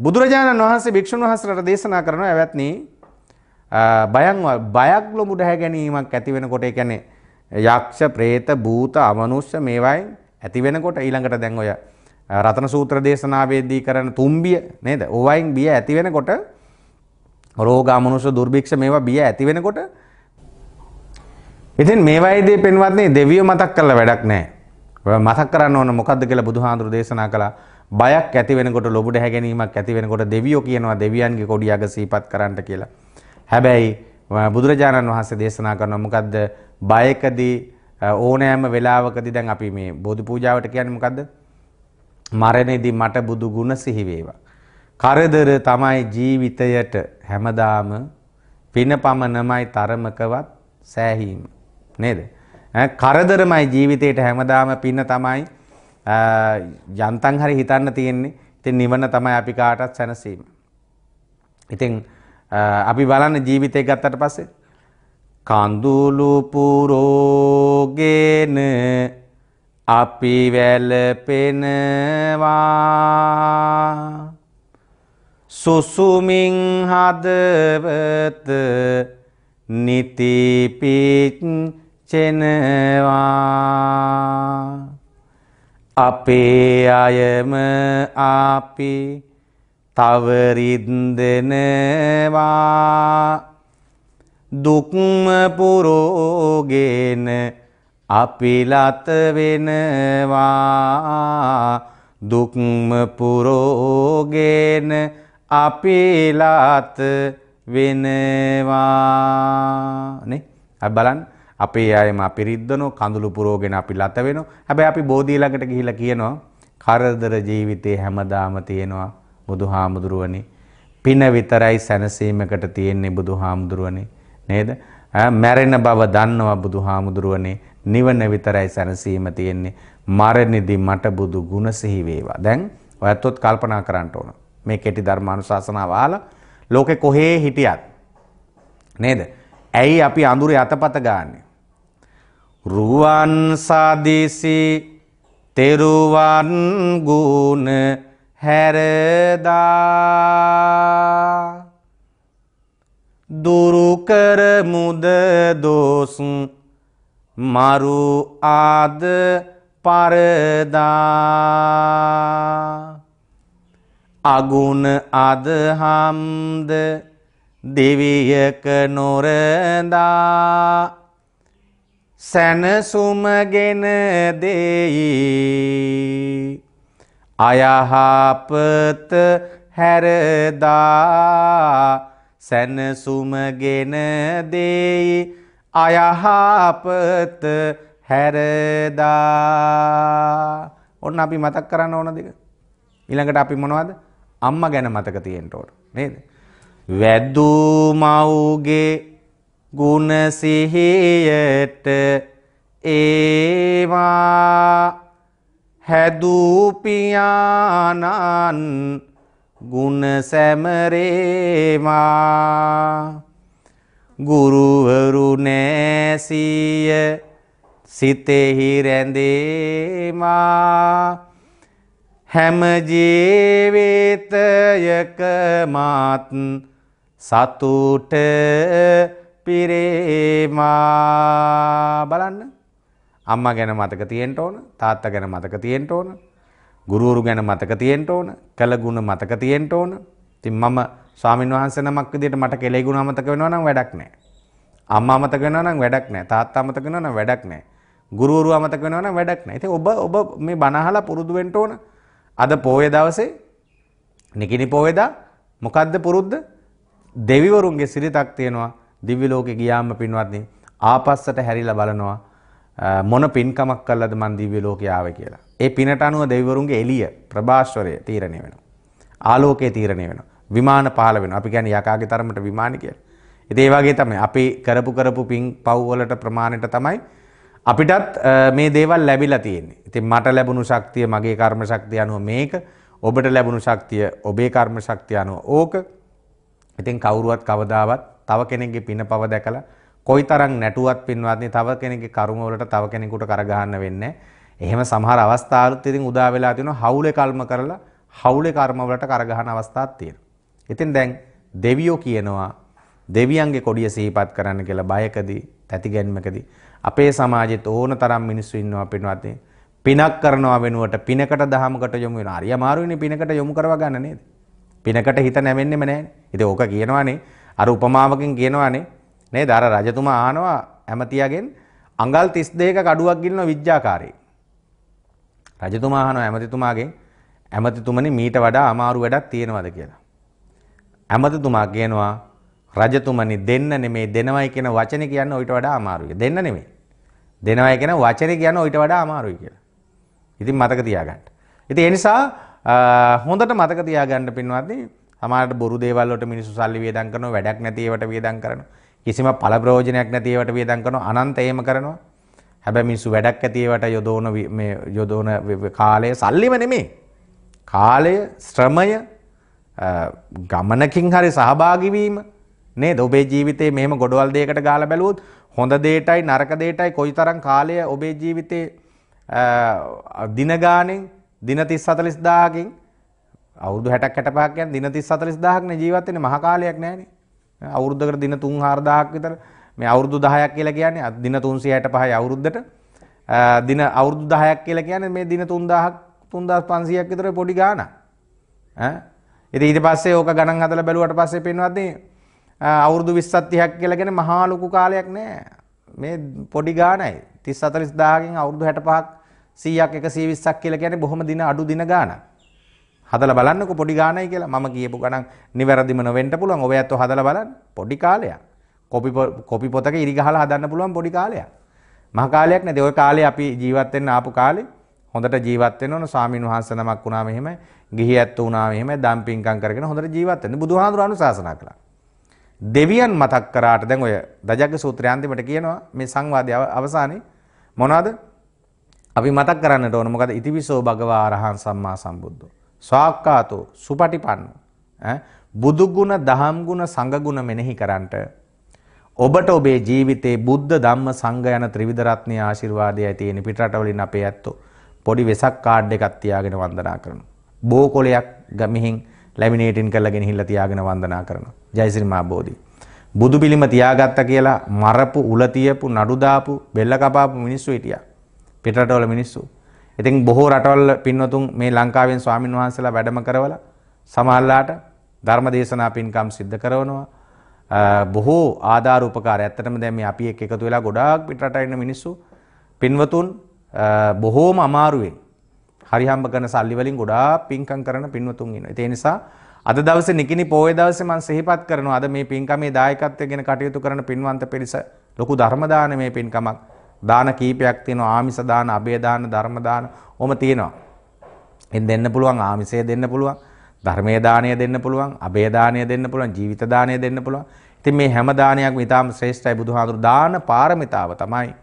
බුදුරජාණන් වහන්සේ භික්ෂුන් වහන්සේලාට දේශනා කරන ඇවැත්නි බයන් බයක් ලොමුඩ හැ ගැනීමක් ඇති වෙනකොට ඒ කියන්නේ යක්ෂ പ്രേත භූත අමනුෂ්‍ය මේවායින් ඇති වෙනකොට ඊළඟට දැන් ඔය රතන සූත්‍ර දේශනාවේදී කරන තුම්බිය නේද? ඕවයින් බිය ඇති වෙනකොට රෝග අමනුෂ්‍ය දුර්භික්ෂ මේවා බිය ඇති වෙනකොට ඉතින් මේවායිදී පෙන්වත්නේ දෙවියෝ මතක් කරලා වැඩක් නැහැ. මතක් කරන්න ඕන මොකද්ද කියලා බුදුහාඳුරු දේශනා කළා. බයක් ඇති වෙනකොට ලොබුඩ හැගැනීමක් ඇති වෙනකොට දෙවියෝ කියනවා දෙවියන්ගේ කොඩි අග සීපත් කරන්නට කියලා. හැබැයි බුදුරජාණන් වහන්සේ දේශනා කරනවා මොකද්ද බයකදී ඕනෑම වෙලාවකදී දැන් අපි මේ බෝධි පූජාවට කියන්නේ මොකද්ද? මරණයේදී මට බුදු ගුණ සිහි වේවා. කරදර තමයි ජීවිතයට හැමදාම පින පමණමයි තරමකවත් සෑහීම. නේද? කරදරමයි ජීවිතයට හැමදාම පින තමයි යන්තම් හරි හිතන්න තියෙන්නේ. ඉතින් නිවන තමයි අපි කාටත් සැනසීම. ඉතින් අපි බලන්න ජීවිතේ ගත්තට පස්සේ කඳුළු පුරෝගෙන අපි වැළපෙනවා සුසුමින් හදවත නිතිපිච්චෙනවා අපේ අයම අපි තවරිද්දෙනවා දුක්ම පුරෝගෙන අපිලත වෙනවා දුක්ම පුරෝගෙන අපිලත වෙනවා නේ අපි බලන්න අපේ අයම අපි රිද්දනෝ කඳුළු පුරෝගෙන අපි ලත වෙනෝ. හැබැයි අපි බෝධිය ළඟට ගිහිලා කියනවා කරදර ජීවිතේ හැමදාම තියෙනවා බුදුහාමුදුරුවනේ. පින විතරයි සැනසීමකට තියෙන්නේ බුදුහාමුදුරුවනේ. නේද? මැරෙන බව දන්නවා බුදුහාමුදුරුවනේ. නිවන විතරයි සැනසීම තියෙන්නේ. මරණෙදි මට බුදු ගුණ සිහි වේවා. දැන් ඔයත්ොත් කල්පනා කරන්න ඕන. මේ කෙටි ධර්මානුශාසනාව අහලා ලෝකේ කොහේ හිටියත් නේද? ඇයි අපි අඳුරේ අතපත ගන්නෙ? රුවන් සාදිසි තෙරුවන් ගුණ හැරදා දුරුකරමුද දෝසුන් මරු ආද පරදා අගුණ අදහම්ද දෙවියක නොරදා සැනසුමගෙන දෙයි අයහපත හැරදා සැනසුමගෙන දෙයි අයහපත හැරදා ඔන්න අපි මතක් කරන්න ඕන දෙක ඊළඟට අපි මොනවද අම්මා ගැන මතක තියෙන්න ඕන නේද වැද්දූ මව්ගේ ගුණසිහියට ඒවා හැදූපියානන් ගුණ සැමරේවා ගුරුවරු නෑසීය සිතෙහි රැඳේමා හැම ජීවිතයක මාත් සතුට පිරේමා බලන්න අම්මා ගැන මතක තියෙන්න ඕන තාත්තා ගැන මතක තියෙන්න ඕන ගුරුවරු ගැන මතක තියෙන්න ඕන කළ ගුණ මතක තියෙන්න ඕන ඉතින් මම ස්වාමින් වහන්සේ නමක් විදිහට මට කෙලේ ගුණ අමතක වෙනවා නම් වැඩක් නැහැ අම්මා අමතක වෙනවා නම් වැඩක් නැහැ තාත්තා අමතක වෙනවා නම් වැඩක් නැහැ ගුරුවරු අමතක වෙනවා නම් වැඩක් නැහැ ඉතින් ඔබ ඔබ මේ බණ අහලා පුරුදු වෙන්න ඕන අද පොයේ දවසේ නිකිනි පොයේදා මොකද්ද පුරුද්ද දෙවිවරුන්ගේ සිරිතක් තියෙනවා දිව්‍ය ලෝකේ ගියාම පින්වත්නි ආපස්සට හැරිලා බලනවා මොන පින්කමක් කළද මන් දිව්‍ය ලෝකේ ආවේ කියලා. ඒ පිනට අනුව දෙවිවරුන්ගේ එළිය ප්‍රභාස්වරය තීරණය වෙනවා. ආලෝකයේ තීරණය වෙනවා. විමාන පහළ වෙනවා. අපි කියන්නේ යකාගේ තරමට විමාන කියලා. ඉතින් ඒ වගේ තමයි අපි කරපු කරපු පින් පව් වලට ප්‍රමාණයට තමයි අපිටත් මේ දේවල් ලැබිලා තියෙන්නේ. ඉතින් මට ලැබුණු ශක්තිය මගේ කර්ම ශක්තිය අනුව මේක, ඔබට ලැබුණු ශක්තිය ඔබේ කර්ම ශක්තිය අනුව ඕක. ඉතින් කවුරුවත් කවදාවත් තව කෙනෙක්ගේ පින පව දැකලා කොයිතරම් නැටුවත් පින්වත්නි තව කෙනෙක්ගේ කරුම වලට තව කෙනෙකුට කරගහන්න වෙන්නේ. එහෙම සමහර අවස්ථාවලත් ඉතින් උදා වෙලා තියෙනවා හවුලේ කල්ම කරලා හවුලේ කර්ම වලට කරගහන අවස්ථාත් තියෙනවා. ඉතින් දැන් දෙවියෝ කියනවා දෙවියන්ගේ කොඩිය සිහිපත් කරන්න කියලා බයකදී තැතිගැන්මකදී අපේ සමාජෙත් ඕන තරම් මිනිස්සු ඉන්නවා පින්වත්නි. පිනක් කරනවා වෙනුවට පිනකට දහමකට යොමු වෙනවා. හරි අමාරුයිනේ පිනකට යොමු කරව ගන්න නේද? පිනකට හිත නැමෙන්නෙම නැහැ. ඉතින් ඕක කියනවානේ අර උපමාවකින් කියනවානේ නේ දර රජතුමා ආනවා ඇමතියගෙන් අඟල් තිස් දෙක කඩුවක් ගිල්න විද්‍යාකාරී. රජතුමා හනෝ ඇමතිතුමාගෙන් ඇමතිතුමනි මීට වඩා අමාරු වැඩක් තියෙනවද කියලා. ඇමතිතුමා කියනවා රජතුමනි දෙන්න නෙමේ දෙනවයි කියන වචනේ කියන්න ඔයිට වඩා අමාරුයි. දෙන්න නෙමේ. දෙනවයි කියන වචනේ කියන්න ඔයිට වඩා අමාරුයි කියලා. ඉතින් මතක තියාගන්න. ඉතින් ඒ නිසා හොඳට මතක තියාගන්න පින්වත්නි සමහරට බොරු දේවල් වලට මිනිස්සු සල්ලි වියදම් කරනවා වැඩක් නැති ඒවට වියදම් කරනවා කිසිම ඵල ප්‍රයෝජනයක් නැති ඒවට වියදම් කරනවා අනන්ත එහෙම කරනවා හැබැයි මිනිස්සු වැඩක් ඇති ඒවට යොදවන මේ යොදවන කාලය සල්ලිම නෙමෙයි කාලය ශ්‍රමය ගමනකින් හරි සහභාගී වීම නේද ඔබේ ජීවිතේ මෙහෙම ගොඩවල් දෙයකට ගාලා බැලුවොත් හොඳ දෙයටයි නරක දෙයටයි කොයිතරම් කාලය ඔබේ ජීවිතේ දින ගාණෙන් දින 30 40000කින් අවුරුදු 60ක් 65ක් යන දින 30 40000ක් නේ ජීවත් වෙන්නේ මහ කාලයක් නෑනේ. අවුරුද්දකට දින 3 4000ක් විතර මේ අවුරුදු 10ක් කියලා කියන්නේ දින 365යි අවුරුද්දට දින අවුරුදු 10ක් කියලා කියන්නේ මේ දින 3000ක් 3500ක් විතර පොඩි ගාණක්. ඈ ඉතින් ඊට පස්සේ ඕක ගණන් හදලා බැලුවට පස්සේ පේනවාද අවුරුදු 20 30ක් කියලා කියන්නේ මහා ලොකු කාලයක් නෑ. මේ පොඩි ගාණයි 30 40000කින් අවුරුදු 65ක් 100ක් 120ක් කියලා කියන්නේ බොහොම දින අඩු දින ගාණක්. හදලා බලන්නකො පොඩි ගානයි කියලා මම කියපු ගණන් නිවැරදිම නොවෙන්න පුළුවන් ඔය ඇත්තෝ හදලා බලන්න පොඩි කාලයක් කොපි කොපි පොතක ඉරි ගහලා හදන්න පුළුවන් පොඩි කාලයක් මහ කාලයක් නැති ওই කාලේ අපි ජීවත් වෙන්න ආපු කාලේ හොඳට ජීවත් වෙන්න ඕන ස්වාමීන් වහන්සේ නමක් වුණා මෙහෙම ගිහි ඇත්තෝ වුණා මෙහෙම දම් පින්කම් කරගෙන හොඳට ජීවත් වෙන්න බුදුහාඳුර අනුශාසනා කළා දෙවියන් මතක් කරාට දැන් ඔය දජග්ග සූත්‍රය අන්තිමට කියනවා මේ සංවාදයේ අවසානයේ මොනවද අපි මතක් කරන්නට ඕන මොකද ඉතිවිසෝ භගවා අරහං සම්මා සම්බුද්ධෝ ස්වාක්කාතෝ සුපටිපන්නෝ බුදුගුණ දහම්ගුණ සංගගුණ මෙනෙහි කරන්නට ඔබට ඔබේ ජීවිතේ බුද්ධ ධම්ම සංඝ යන ත්‍රිවිධ රත්නයේ ආශිර්වාදයයි තියෙන පිටරටවලින් අපේ ඇත්තෝ පොඩි වෙසක් කාඩ් එකක් තියාගෙන වන්දනා කරනවා. බෝකොලයක් ගමිහින් ලැමිනේටින් කරලා ගෙනහිල්ලා තියාගෙන වන්දනා කරනවා. ජයසිරි මා බෝධි. බුදු පිළිම තියාගත්තා කියලා මරපු උල තියපු නඩු දාපු බෙල්ල කපාපු මිනිස්සු හිටියා. පිටරටවල මිනිස්සු ඉතින් බොහෝ රටවල් පින්වතුන් මේ ලංකාවෙන් ස්වාමින් වහන්සේලා වැඩම කරවලා සමහරලාට ධර්ම දේශනා පින්කම් සිද්ධ කරනවා. බොහෝ ආධාර උපකාර. ඇත්තටම දැන් මේ අපි එක්ක එකතු වෙලා ගොඩාක් පිටරට ඉන්න මිනිස්සු පින්වතුන් බොහෝම අමාරුවේ හරි හම්බ කරන සල්ලි වලින් ගොඩාක් පින්කම් කරන පින්වතුන් ඉන්නවා. ඒ නිසා අද දවසේ නිකිනි පොයේ දවසේ මම සිහිපත් කරනවා අද මේ පින්කමේ දායකත්වය ගැන කටයුතු කරන පින්වන්ත පිරිස ලොකු ධර්ම දානමේ පින්කමක් දාන කීපයක් තියෙනවා ආමිස දාන, අබේ දාන, ධර්ම දාන. ඔහම තියෙනවා. එන් දෙන්න පුළුවන් ආමිසය දෙන්න පුළුවන්. ධර්මයේ දාණය දෙන්න පුළුවන්, අබේ දාණය දෙන්න පුළුවන්, ජීවිත දාණය දෙන්න පුළුවන්. ඉතින් මේ හැම දානයක්ම ඊටාම ශ්‍රේෂ්ඨයි බුදුහාඳුරු දාන පාරමිතාව තමයි.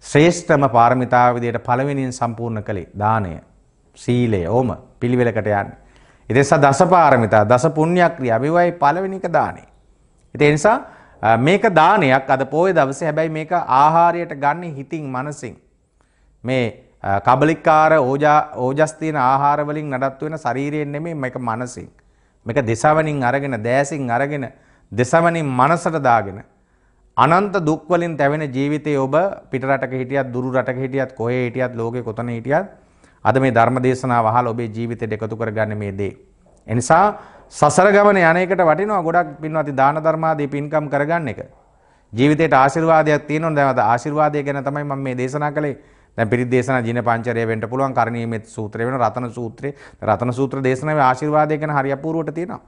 ශ්‍රේෂ්ඨම පාරමිතාව විදියට පළවෙනියෙන් සම්පූර්ණ කළේ දානය. සීලය ඕම පිළිවෙලකට යන්නේ. ඉතින් දස පාරමිතා දස පුණ්‍යක්‍රියා මේවයි පළවෙනි එක දානේ. ඉතින් ඒ නිසා මේක දානයක් අද පෝය දවසේ හැබැයි මේක ආහාරයට ගන්න හිතින් මනසින් මේ කබලිකාර ඕජා ඕජස් තියෙන ආහාර වලින් නඩත්තු වෙන ශරීරයෙන් නෙමෙයි මේක මනසින් මේක දසවණින් අරගෙන දෑසින් අරගෙන දසවණින් මනසට දාගෙන අනන්ත දුක් වලින් තැවෙන ජීවිතේ ඔබ පිට රටක හිටියත් දුරු රටක හිටියත් කොහේ හිටියත් ලෝකේ කොතන හිටියත් අද මේ ධර්ම දේශනාව අහලා ඔබේ ජීවිතයට එකතු කරගන්න මේ දේ එනිසා සසර ගමන යන්නේකට වටිනවා ගොඩක් පින්වත්නි දාන ධර්මාදී පින්කම් කරගන්න එක. ජීවිතේට ආශිර්වාදයක් තියෙනවා දැන් අද ආශිර්වාදය ගැන තමයි මම මේ දේශනා කළේ. දැන් පිරිත් දේශනා ජින පංචරය වෙන්න පුළුවන් කරණීයමෙත් සූත්‍රය වෙන රතන සූත්‍රය රතන සූත්‍ර දේශනාවේ ආශිර්වාදය ගැන හරි අපූර්වට තියෙනවා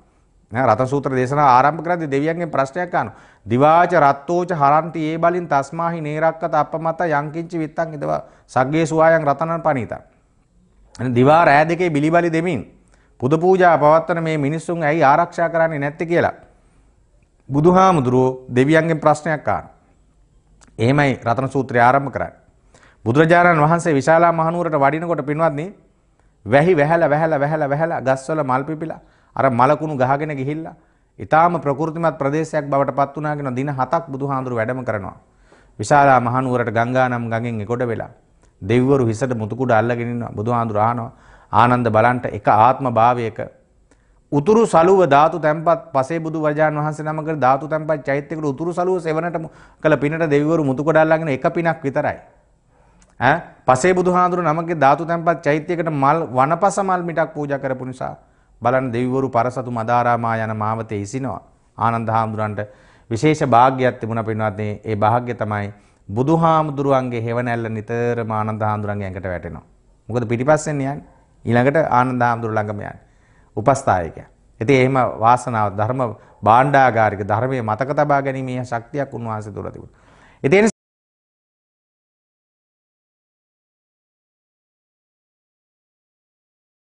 නේද රතන සූත්‍ර දේශනාව ආරම්භ කරද්දී දෙවියන්ගෙන් ප්‍රශ්නයක් අහනවා දිවාච රත්තෝච හරන්ති ඒ බලින් තස්මාහි නේරක්කත අපමත යංකින්ච විත්තං ඉදවා සග්ගේ සුවායන් රතනන් පණීතා දිවා රෑ දෙකේ බිලිබලි දෙමින් පුද පූජා පවත්වන මේ මිනිස්සුන් ඇයි ආරක්ෂා කරන්නේ නැත්තේ කියලා බුදුහාමුදුරුව දෙවියන්ගෙන් ප්‍රශ්නයක් ආන. එහෙමයි රතන සූත්‍රය ආරම්භ කරන්නේ. බුදුරජාණන් වහන්සේ විශාලා මහනුවරට වඩිනකොට පින්වත්නි වැහි වැහැලා වැහැලා වැහැලා වැහැලා ගස්වල මල් පිපිලා අර මලකුණු ගහගෙන ගිහිල්ලා ඊටාම ප්‍රകൃතිමත් ප්‍රදේශයක් බවට පත් වුණා කියන දින හතක් බුදුහාඳුරු වැඩම කරනවා. විශාලා මහනුවරට ගංගා නම් ගඟෙන් එකොඩ වෙලා දෙවිවරු හිසට මුතු කුඩ අල්ලගෙන ඉන්නවා බුදුහාඳුරු ආනවා. ආනන්ද බලන්ට එක ආත්ම භාවයක උතුරු සලුව ධාතු තැන්පත් පසේ බුදු වජාන් වහන්සේ නමකට ධාතු තැන්පත් චෛත්‍යයකට උතුරු සලුව සෙවණට කළ පිනට දෙවිවරු මුතු කොටල්ලාගෙන එක පිනක් විතරයි. ඈ පසේ බුදුහාඳුර නමකේ ධාතු තැන්පත් චෛත්‍යයකට මල් වනපස මල් මිටක් පූජා කරපු නිසා බලන්න දෙවිවරු පරසතු මදාරාමා යන මාවතේ ඉසිනවා. ආනන්ද හාමුදුරන්ට විශේෂ භාග්‍යයක් තිබුණා පින්වත්නි. ඒ භාග්‍ය තමයි බුදුහාමුදුරුවන්ගේ හෙවණැල්ල නිතරම ආනන්ද හාමුදුරන්ගේ ඇඟට වැටෙනවා. මොකද පිටිපස්සෙන් යන්නේ ඊළඟට ආනන්ද හාමුදුරුවෝ ළඟම යන්නේ. උපස්ථායකයා. ඉතින් එහෙම වාසනාව ධර්ම භාණ්ඩාගාරික ධර්මයේ මතක තබා ගැනීමේ ශක්තියක් උන්වහන්සේ තුළ තිබුණා. ඉතින්